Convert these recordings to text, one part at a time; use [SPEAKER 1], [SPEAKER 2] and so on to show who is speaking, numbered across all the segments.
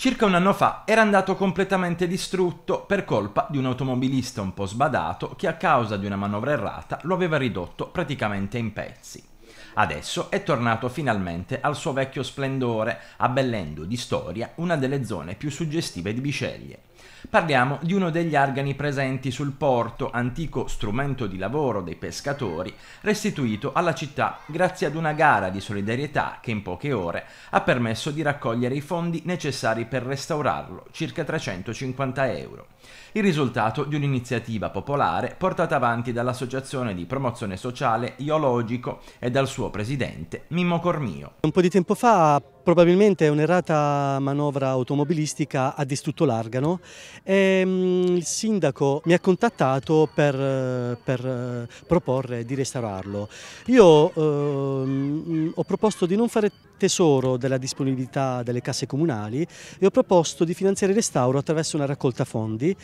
[SPEAKER 1] Circa un anno fa era andato completamente distrutto per colpa di un automobilista un po' sbadato che a causa di una manovra errata lo aveva ridotto praticamente in pezzi. Adesso è tornato finalmente al suo vecchio splendore, abbellendo di storia una delle zone più suggestive di Biceglie. Parliamo di uno degli argani presenti sul porto, antico strumento di lavoro dei pescatori, restituito alla città grazie ad una gara di solidarietà che in poche ore ha permesso di raccogliere i fondi necessari per restaurarlo, circa 350 euro. Il risultato di un'iniziativa popolare portata avanti dall'Associazione di promozione sociale Iologico e dal suo suo presidente Mimmo Cormio.
[SPEAKER 2] Un po' di tempo fa Probabilmente un'errata manovra automobilistica ha distrutto l'Argano e ehm, il sindaco mi ha contattato per, per eh, proporre di restaurarlo. Io eh, ho proposto di non fare tesoro della disponibilità delle casse comunali e ho proposto di finanziare il restauro attraverso una raccolta fondi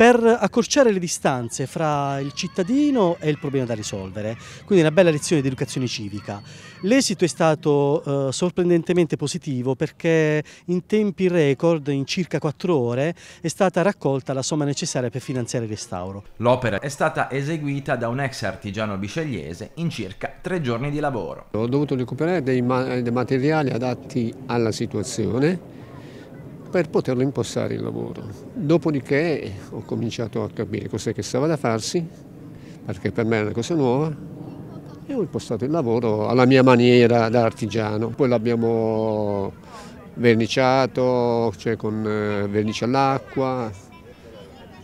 [SPEAKER 2] per accorciare le distanze fra il cittadino e il problema da risolvere. Quindi una bella lezione di educazione civica. L'esito è stato eh, sorprendentemente positivo perché in tempi record, in circa 4 ore, è stata raccolta la somma necessaria per finanziare il
[SPEAKER 1] restauro. L'opera è stata eseguita da un ex artigiano biscegliese in circa 3 giorni di lavoro.
[SPEAKER 3] Ho dovuto recuperare dei, ma dei materiali adatti alla situazione per poterlo impostare il lavoro. Dopodiché ho cominciato a capire cos'è che stava da farsi, perché per me era una cosa nuova, e ho impostato il lavoro alla mia maniera da artigiano. Poi l'abbiamo verniciato, cioè con eh, vernice all'acqua,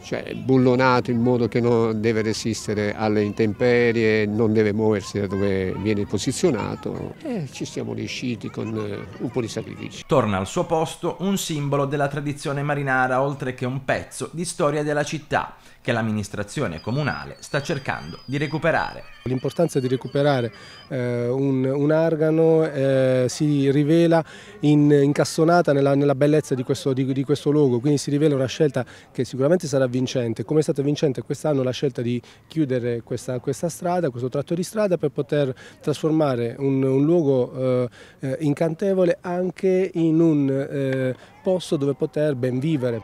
[SPEAKER 3] cioè bullonato in modo che non deve resistere alle intemperie, non deve muoversi da dove viene
[SPEAKER 1] posizionato e ci siamo riusciti con eh, un po' di sacrifici. Torna al suo posto un simbolo della tradizione marinara oltre che un pezzo di storia della città che l'amministrazione comunale sta cercando di recuperare.
[SPEAKER 4] L'importanza di recuperare eh, un, un, argano eh, si rivela in, incastonata nella, nella bellezza di questo, di, di questo, logo, quindi si rivela una scelta che sicuramente sarà vincente, come è stata vincente quest'anno la scelta di chiudere questa, questa, strada, questo tratto di strada per poter trasformare un, un luogo eh, eh, incantevole anche in un eh, posto dove poter ben vivere.